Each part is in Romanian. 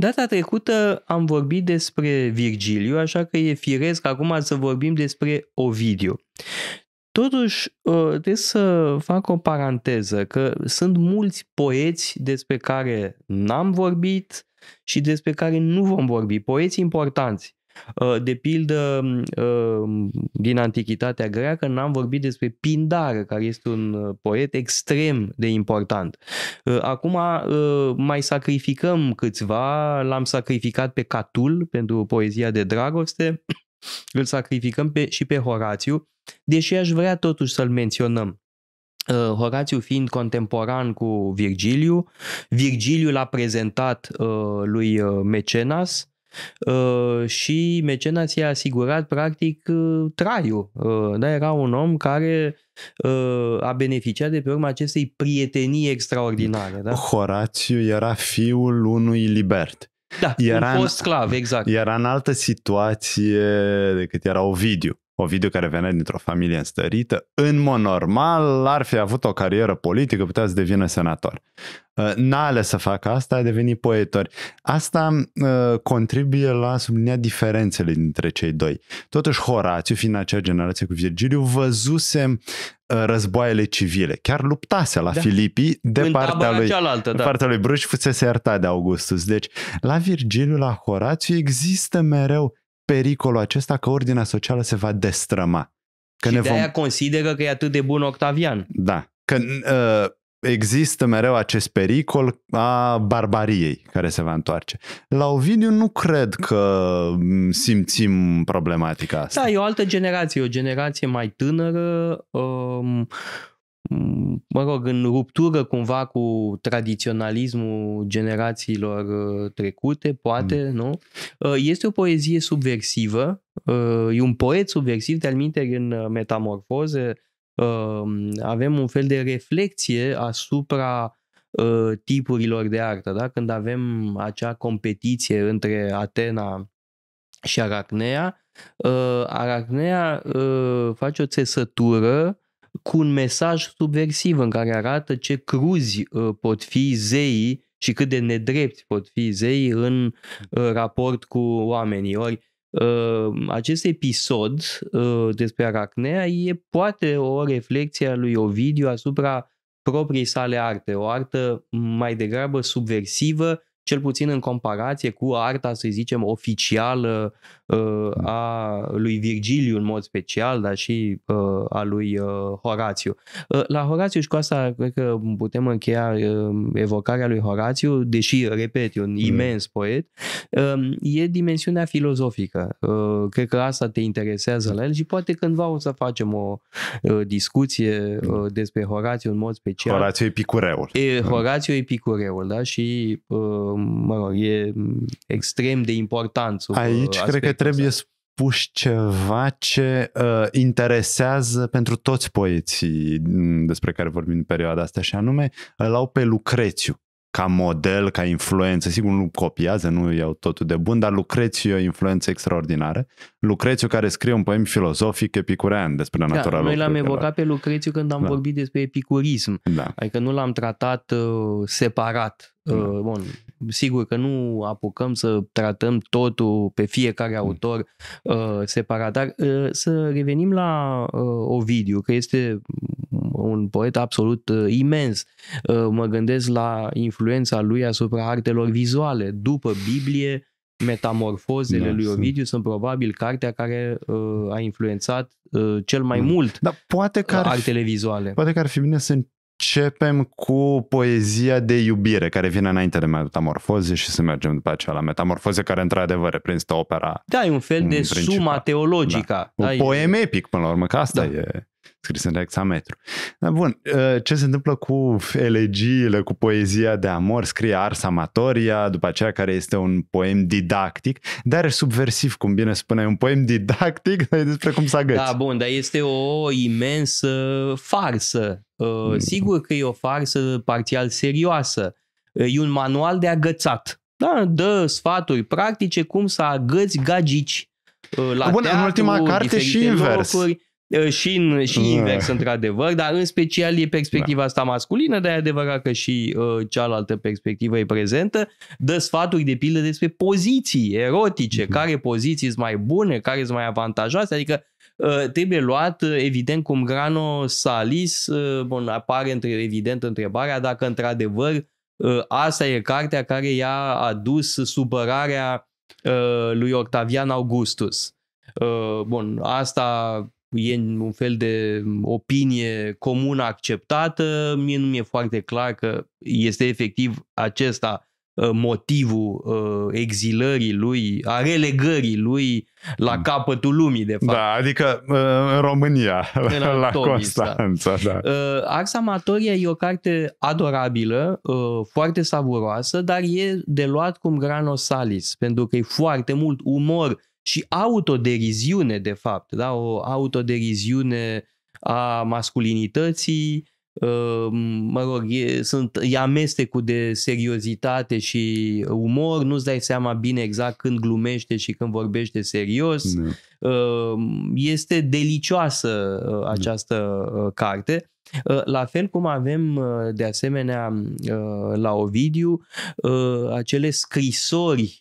Data trecută am vorbit despre Virgiliu, așa că e firesc acum să vorbim despre Ovidiu. Totuși, ă, trebuie să fac o paranteză, că sunt mulți poeți despre care n-am vorbit și despre care nu vom vorbi, poeți importanți. Uh, de pildă, um, uh, din Antichitatea greacă, n-am vorbit despre Pindar, care este un uh, poet extrem de important. Acum mai sacrificăm câțiva, l-am sacrificat pe Catul pentru poezia de dragoste, îl sacrificăm pe, și pe Horațiu, deși aș vrea totuși să-l menționăm. Horațiu fiind contemporan cu Virgiliu, Virgiliu l-a prezentat lui Mecenas, Uh, și mecena ți a asigurat practic uh, traiul. Uh, da, era un om care a beneficiat de pe urma acestei prietenii extraordinare. Da? Horațiu era fiul unui libert. Da, era un fost sclav, exact. Era în altă situație decât era Ovidiu. Ovidiu care venea dintr-o familie înstărită, în mod normal ar fi avut o carieră politică, putea să devină senator. Uh, n-a ales să facă asta, a devenit poetor. Asta uh, contribuie la sublinia diferențele dintre cei doi. Totuși Horațiu, fiind acea generație cu Virgiliu, văzuse uh, războaiele civile. Chiar luptase la da. Filipii de în partea lui, cealaltă, da. de partea lui Bruș fusese iertat de Augustus. Deci la Virgiliu, la Horațiu există mereu pericolul acesta că ordinea socială se va destrăma. Că și ne de-aia vom... consideră că e atât de bun Octavian. Da, că uh, există mereu acest pericol a barbariei care se va întoarce. La Ovidiu nu cred că simțim problematica asta. Da, e o altă generație, o generație mai tânără, Uh, Mm, mă rog, în ruptură cumva cu tradiționalismul generațiilor uh, trecute, poate, mm. nu? Uh, este o poezie subversivă, uh, e un poet subversiv, de-al în metamorfoze, um, avem un fel de reflexie asupra tipurilor de artă, da? Când avem acea competiție între Atena și Aracnea, Aracnea face o țesătură cu un mesaj subversiv în care arată ce cruzi uh, pot fi zeii și cât de nedrepti pot fi zei în uh, raport cu oamenii. Ori uh, acest episod despre Aracnea e poate o reflecție a lui Ovidiu asupra proprii sale arte, o artă mai degrabă subversivă cel puțin în comparație cu arta, să zicem, oficială uh, a lui Virgiliu în mod special, dar și uh, a lui uh, Horațiu. La Horațiu și cu asta cred că putem încheia evocarea lui Horațiu, deși, repet, e un mm. imens poet, um, e dimensiunea filozofică. Cred că asta te interesează la el și poate cândva o să facem o discuție mm. despre Horațiu în mod special. Horațiu Epicureul. E, da. Horațiu Epicureul, da? Și uh, mă rog, e extrem de important. Uh, Aici cred că trebuie ăsta. spuși ceva ce uh, interesează pentru toți poeții mm, despre care vorbim în perioada asta și anume îl au pe Lucrețiu ca model, ca influență, sigur nu copiază, nu iau totul de bun, dar Lucrețiu e o influență extraordinară. Lucrețiu care scrie un poem filozofic epicurean despre da, natura da, Noi l-am evocat pe Lucrețiu când am da. vorbit despre epicurism, da. adică nu l-am tratat uh, separat da. Uh, Bun, sigur că nu apucăm să tratăm totul pe fiecare mm. autor uh, separat, dar uh, să revenim la uh, Ovidiu, că este un poet absolut uh, imens. Mă gândesc la influența lui asupra artelor vizuale. După Biblie, Metamorfozele da, lui Ovidiu sunt. sunt probabil cartea care uh, a influențat uh, cel mai mm. mult da poate că artele fi, vizuale. Poate că ar fi bine să începem cu poezia de iubire care vine înainte de metamorfoze și să mergem după aceea la metamorfoze care într-adevăr reprezintă opera. Da, e un fel de principal. suma teologică. Da. da. Un da, poem e... epic până la urmă, că asta da. e scris în hexametru. Dar bun, uh, ce se întâmplă cu elegiile, cu poezia de amor? Scrie Ars Amatoria, după aceea care este un poem didactic, dar subversiv, cum bine spune, un poem didactic despre cum să agăți. Da, bun, dar este o imensă farsă. Uh, mm. Sigur că e o farsă parțial serioasă. Uh, e un manual de agățat. Da, dă sfaturi practice cum să agăți gagici la Bun, teatru, în ultima carte și invers. Locuri. Ă, și, în, și da. invers, uh. într-adevăr, dar în special e perspectiva da. asta masculină, dar e adevărat că și uh, cealaltă perspectivă e prezentă. Dă sfaturi de pildă despre poziții erotice, uh-huh. care poziții sunt mai bune, care sunt mai avantajoase, adică ă, trebuie luat, evident, cum grano salis, bun, apare între, evident întrebarea dacă într-adevăr asta e cartea care i-a adus supărarea lui Octavian Augustus. bun, asta e un fel de opinie comună acceptată, mie nu mi-e foarte clar că este efectiv acesta uh, motivul uh, exilării lui, a relegării lui la mm. capătul lumii, de fapt. Da, adică uh, în România, în la da. Constanța. Da. Da. Ars Amatoria e o carte adorabilă, foarte savuroasă, dar e de luat cum grano salis, pentru că e foarte mult umor, și autoderiziune, de fapt, da? o autoderiziune a masculinității, uh, mă rog, e, sunt, e amestecul de seriozitate și umor, nu-ți dai seama bine exact când glumește și când vorbește serios. Ne. Da. Uh, este delicioasă uh, da. această ne. carte. La fel cum avem de asemenea la Ovidiu acele scrisori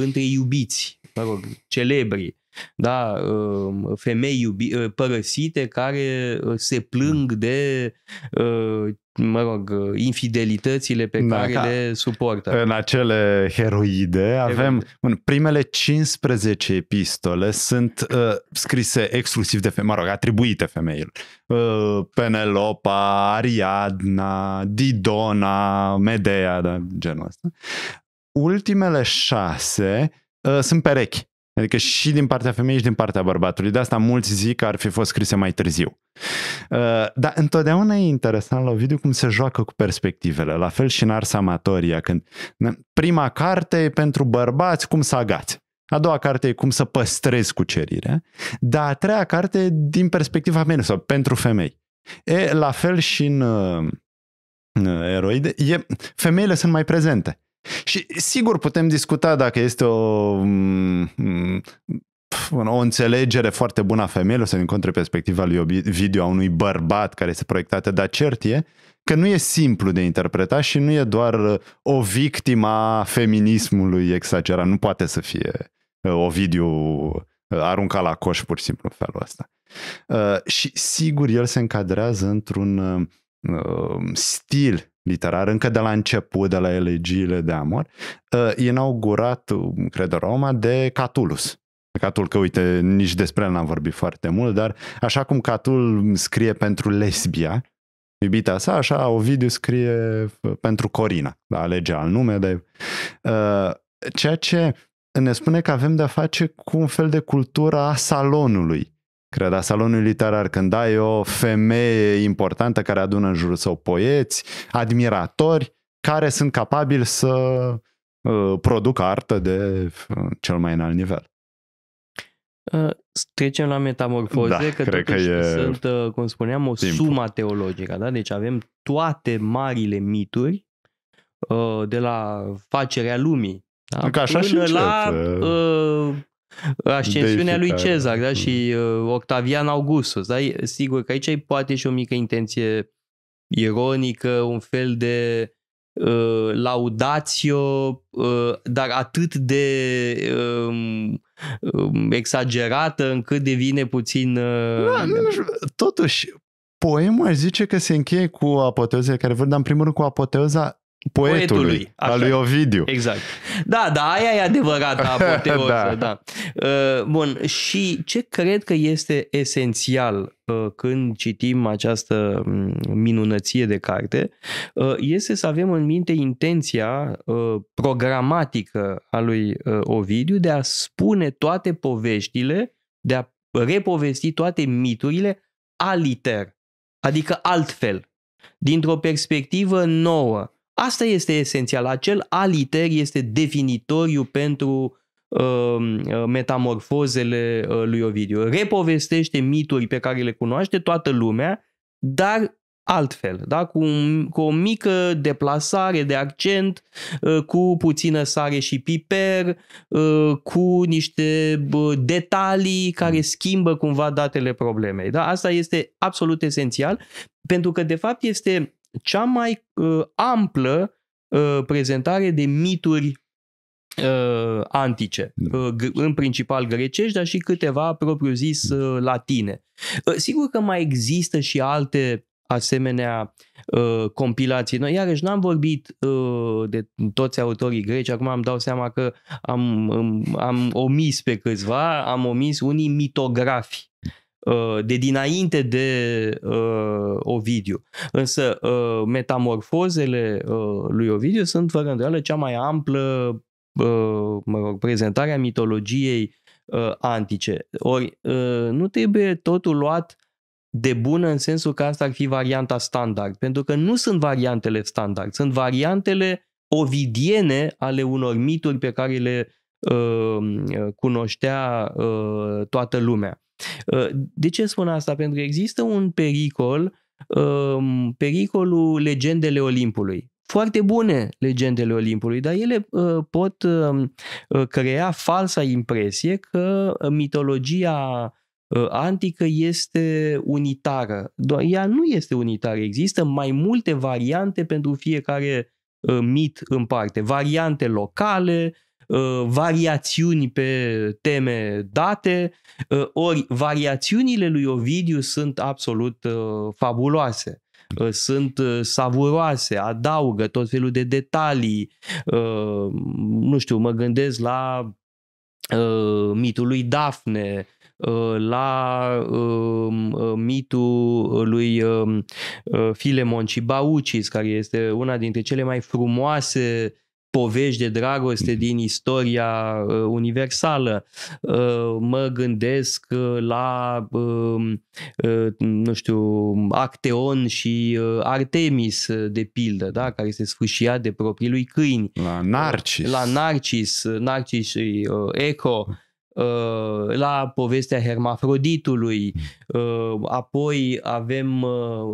între iubiți, mă rog, celebri, da, um, femei iubi, uh, părăsite care uh, se plâng mm. de, uh, mă rog, infidelitățile pe da, care le suportă. În acele heroide avem bun, primele 15 epistole sunt uh, scrise exclusiv de femei, mă rog, atribuite femeilor. Uh, Penelopa, Ariadna, Didona, Medea, da, genul ăsta. Ultimele șase uh, Uh, sunt perechi. Adică și din partea femeii și din partea bărbatului. De asta mulți zic că ar fi fost scrise mai târziu. Uh, dar întotdeauna e interesant la video cum se joacă cu perspectivele. La fel și în Ars Amatoria, când prima carte e pentru bărbați, cum să agați. A doua carte e cum să păstrezi cucerirea, dar a treia carte e din perspectiva mea, sau pentru femei. E la fel și în, uh, în eroide, e, femeile sunt mai prezente. Și sigur putem discuta dacă este o, mm, mm, o înțelegere foarte bună a femeilor, să-mi încontre perspectiva lui video a unui bărbat care este proiectată, dar cert e că nu e simplu de interpretat și nu e doar uh, o victima feminismului exagerat. Nu poate să fie uh, o video uh, aruncat la coș pur și simplu în felul ăsta. Și sigur el se încadrează într-un stil literar, încă de la început, de la elegiile de amor, uh, inaugurat, uh, cred, Roma de Catulus. Catul, că uite, nici despre el n-am vorbit foarte mult, dar așa cum Catul scrie pentru lesbia, iubita sa, așa Ovidiu scrie pentru Corina, da, alege al nume, de, uh, ceea ce ne spune că avem de-a face cu un fel de cultura a salonului, cred, a salonului literar, când ai o femeie importantă care adună în jurul său poeți, admiratori, care sunt capabili să uh, producă artă de uh, cel mai înalt nivel. Uh, trecem la metamorfoze, da, că cred că e... sunt, uh, cum spuneam, o timpul. suma teologică, da? Deci avem toate marile mituri uh, de la facerea lumii, da? așa până și încet. la uh, uh ascensiunea lui Cezar da? da, da. și uh, Octavian Augustus. Da? Sigur că aici ai poate și o mică intenție ironică, un fel de uh, laudatio, uh, dar atât de um, um, exagerată încât devine puțin... Uh, da, nu, totuși, poemul aș zice că se încheie cu apoteoza care vor, dar în primul rând cu apoteoza poetului, poetului al lui Ovidiu. Exact. Da, da, aia e adevărata da, apoteoză. da. da. Uh, bun, și ce cred că este esențial uh, când citim această mm, minunăție de carte, uh, este să avem în minte intenția programatică a lui Ovidiu de a spune toate poveștile, de a repovesti toate miturile aliter, adică altfel, dintr-o perspectivă nouă, Asta este esențial. Acel aliter este definitoriu pentru um, uh, metamorfozele uh, lui Ovidiu. Repovestește mituri pe care le cunoaște toată lumea, dar altfel, da? cu, cu o mică deplasare de accent, uh, cu puțină sare și piper, cu niște detalii care mm. schimbă cumva datele problemei. Da? Asta este absolut esențial, pentru că de fapt este cea mai uh, amplă uh, prezentare de mituri uh, antice, da. uh, în principal grecești, dar și câteva propriu-zis da. uh, latine. Uh, sigur că mai există și alte asemenea uh, compilații. Noi, iarăși, n-am vorbit uh, de toți autorii greci, acum îmi dau seama că am, um, am omis pe câțiva, am omis unii mitografi Uh, de dinainte de uh, Ovidiu. Însă uh, metamorfozele uh, lui Ovidiu sunt fără îndoială cea mai amplă uh, mă rog, prezentare a mitologiei uh, antice. Ori uh, nu trebuie totul luat de bună în sensul că asta ar fi varianta standard, pentru că nu sunt variantele standard, sunt variantele ovidiene ale unor mituri pe care le cunoștea toată lumea. De ce spun asta? Pentru că există un pericol, pericolul legendele Olimpului. Foarte bune legendele Olimpului, dar ele pot crea falsa impresie că mitologia antică este unitară. ea nu este unitară, există mai multe variante pentru fiecare mit în parte. Variante locale, Uh, variațiuni pe teme date, uh, ori variațiunile lui Ovidiu sunt absolut uh, fabuloase sunt savuroase, adaugă tot felul de detalii. Nu știu, mă gândesc la mitul lui Dafne, la um, mitul lui um, Filemon și Baucis, care este una dintre cele mai frumoase povești de dragoste din istoria uh, universală. Uh, mă gândesc uh, la, um, nu știu, Acteon și Artemis, de pildă, da? care se sfârșia de proprii lui câini. La Narcis. La Narcis, Narcis și Eco la povestea hermafroditului, hmm. apoi avem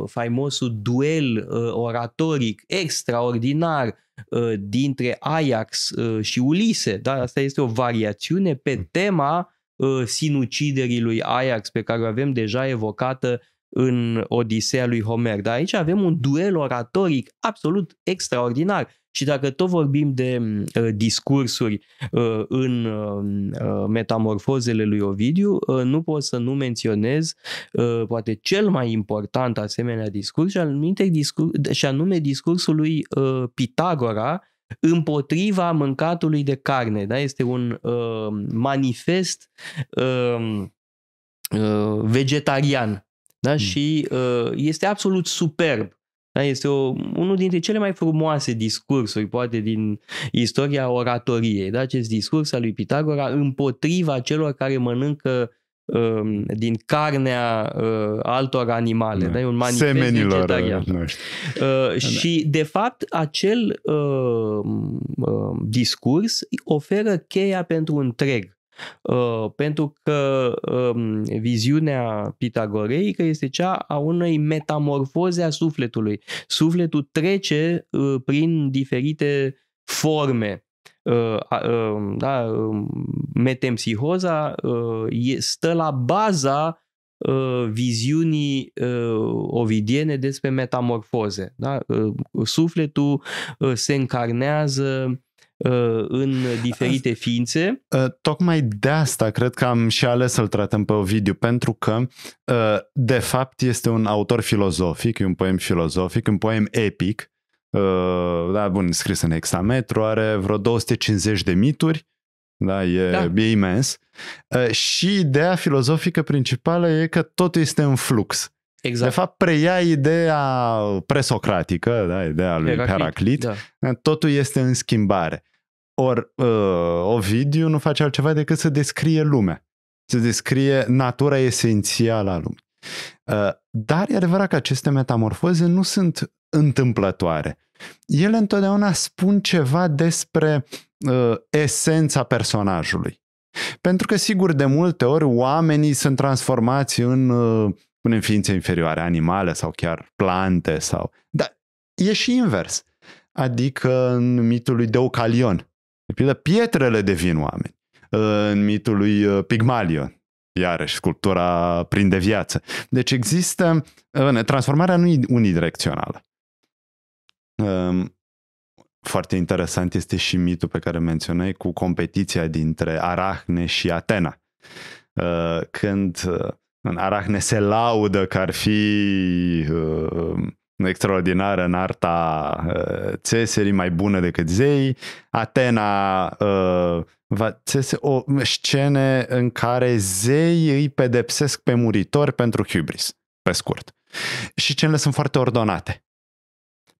faimosul duel oratoric extraordinar Uh, dintre Ajax uh, și Ulise, da, asta este o variațiune pe hmm. tema uh, sinuciderii lui Ajax pe care o avem deja evocată în Odiseea lui Homer. Dar aici avem un duel oratoric absolut extraordinar. Și dacă tot vorbim de uh, discursuri uh, în uh, uh, metamorfozele lui Ovidiu, uh, nu pot să nu menționez uh, poate cel mai important asemenea discurs și anume, discur- și anume discursul lui uh, Pitagora împotriva mâncatului de carne. Da? Este un uh, manifest uh, uh, vegetarian da? Mm. și uh, este absolut superb da? Este o, unul dintre cele mai frumoase discursuri, poate, din istoria oratoriei. Da? Acest discurs al lui Pitagora împotriva celor care mănâncă um, din carnea uh, altor animale. Da. Da? E un manifest Semenilor Uh, da. Și, de fapt, acel uh, um, uh, discurs oferă cheia pentru întreg. Uh, pentru că um, viziunea pitagoreică este cea a unei metamorfoze a sufletului. Sufletul trece uh, prin diferite forme. Uh, um, da, um, metempsihoza stă la baza viziunii ovidiene despre metamorfoze. Da? Sufletul se încarnează Uh, în diferite ființe. Uh, tocmai de asta cred că am și ales să-l tratăm pe Ovidiu, pentru că uh, de fapt este un autor filozofic, e un poem filozofic, un poem epic, da, bun, scris în hexametru, are vreo 250 de mituri, da, e, da. e imens. Și ideea filozofică principală e că totul este în flux. Exact. De fapt, preia ideea presocratică, da, ideea lui Heraclit, Heraclit da. totul este în schimbare. Ori uh, Ovidiu nu face altceva decât să descrie lumea, să descrie natura esențială a lumii. Uh, dar e adevărat că aceste metamorfoze nu sunt întâmplătoare. Ele întotdeauna spun ceva despre uh, esența personajului. Pentru că, sigur, de multe ori oamenii sunt transformați în, uh, în ființe inferioare, animale sau chiar plante. sau. Dar e și invers. Adică în mitul lui Deucalion, de pildă, pietrele devin oameni. În mitul lui uh, Pigmalion, iarăși, sculptura prinde viață. Deci există, transformarea nu e unidirecțională. Um, foarte interesant este și mitul pe care menționai cu competiția dintre Arahne și Atena. Uh, când uh, în Arahne se laudă că ar fi uh, extraordinară în arta uh, țeserii, mai bună decât zei. Atena uh, va țese o scene în care zei îi pedepsesc pe muritori pentru hubris, pe scurt. Și scenele sunt foarte ordonate.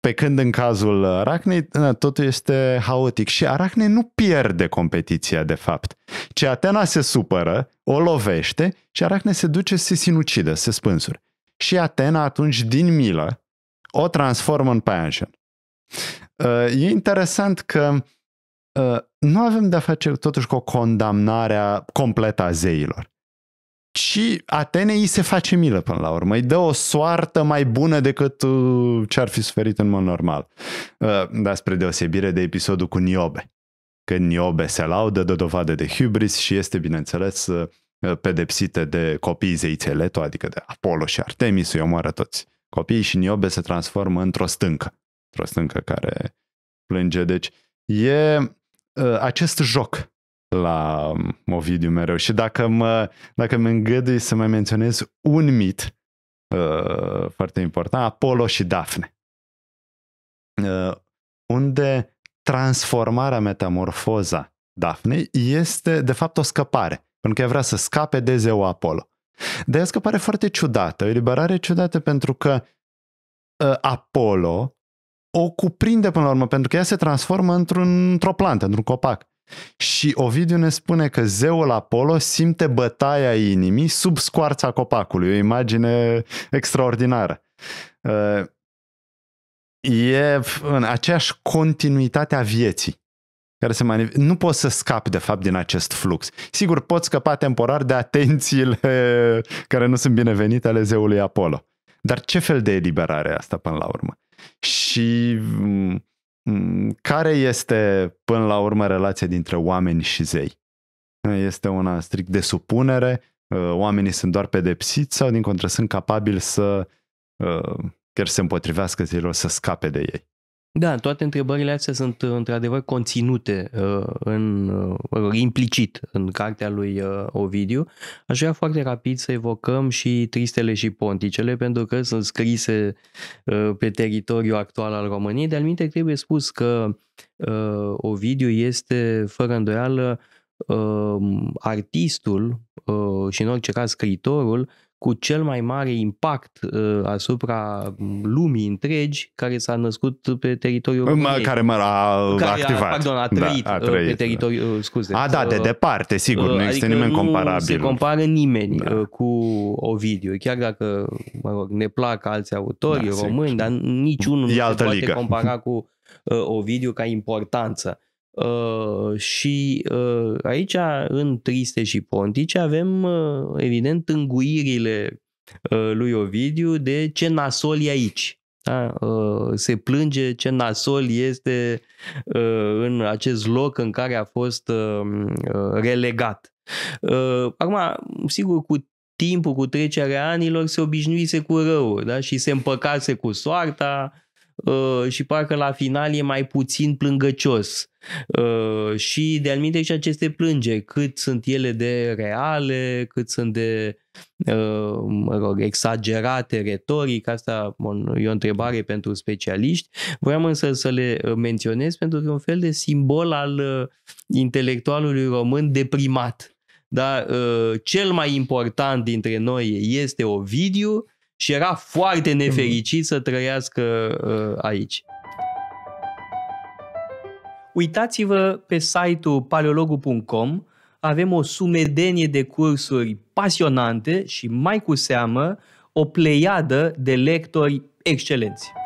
Pe când în cazul Arachnei totul este haotic și Arachne nu pierde competiția de fapt, ci Atena se supără, o lovește și Arachne se duce să se sinucidă, se spânsuri. Și Atena atunci din milă o transformă în Python. Uh, e interesant că uh, nu avem de-a face totuși cu o condamnare completă a zeilor. Și Atenei se face milă până la urmă, îi dă o soartă mai bună decât uh, ce ar fi suferit în mod normal. Dar spre deosebire de episodul cu Niobe. Când Niobe se laudă, dă dovadă de hubris și este, bineînțeles, pedepsită de copiii zeițeleto, adică de Apollo și Artemis, îi omoară toți copiii și Niobe se transformă într-o stâncă. Într-o stâncă care plânge. Deci e ă, acest joc la Ovidiu mereu. Și dacă mă, dacă mă îngădui să mai menționez un mit uh, foarte important, Apollo și Dafne. Uh, unde transformarea, metamorfoza Daphne este de fapt o scăpare, pentru că ea vrea să scape de zeul Apollo. De asta pare foarte ciudată, o eliberare ciudată pentru că uh, Apollo o cuprinde până la urmă, pentru că ea se transformă într într-o plantă, într-un copac. Și Ovidiu ne spune că zeul Apollo simte bătaia inimii sub scoarța copacului, o imagine extraordinară. Uh, e în aceeași continuitate a vieții care se manif- nu poți să scapi, de fapt, din acest flux. Sigur, poți scăpa temporar de atențiile care nu sunt binevenite ale zeului Apollo. Dar ce fel de eliberare asta până la urmă? Și mm, mm, care este, până la urmă, relația dintre oameni și zei? Este una strict de supunere? Uh, oamenii sunt doar pedepsiți sau, din contră, sunt capabili să uh, chiar se împotrivească zeilor, să scape de ei? Da, toate întrebările astea sunt uh, într-adevăr conținute uh, în, uh, implicit în cartea lui Ovidiu. Aș vrea foarte rapid să evocăm și Tristele și Ponticele, pentru că sunt scrise pe teritoriul actual al României. De minte trebuie spus că Ovidiu este, fără îndoială, artistul și în orice caz scriitorul cu cel mai mare impact uh, asupra lumii întregi care s-a născut pe teritoriul României. Care m a care activat. A, pardon, a trăit, da, a trăit uh, pe da. teritoriul, da. scuze. A, da, de uh, departe, sigur, nu adică nimeni nu comparabil. se compară nimeni da. cu Ovidiu, chiar dacă, mă rog, ne plac alți autori da, români, sigur. dar niciunul e nu se poate ligă. compara cu Ovidiu ca importanță. Ă, și uh, aici, în Triste și Pontice, avem, uh, evident, înguirile uh, lui Ovidiu de ce nasol e aici. Da? Uh, se plânge ce nasol este uh, în acest loc în care a fost uh, relegat. Acum, sigur, cu timpul, cu trecerea anilor, se obișnuise cu rău da? și se împăcase cu soarta, Uh, și parcă la final e mai puțin plângăcios. Uh, și de anumite și aceste plânge, cât sunt ele de reale, cât sunt de uh, mă rog, exagerate retoric, asta e o întrebare pentru specialiști. Vreau însă să le menționez pentru că e un fel de simbol al intelectualului român deprimat. Dar cel mai important dintre noi este Ovidiu, și era foarte mm. nefericit să trăiască uh, aici. Uitați-vă pe site-ul paleologu.com, avem o sumedenie de cursuri pasionante și mai cu seamă o pleiadă de lectori excelenți.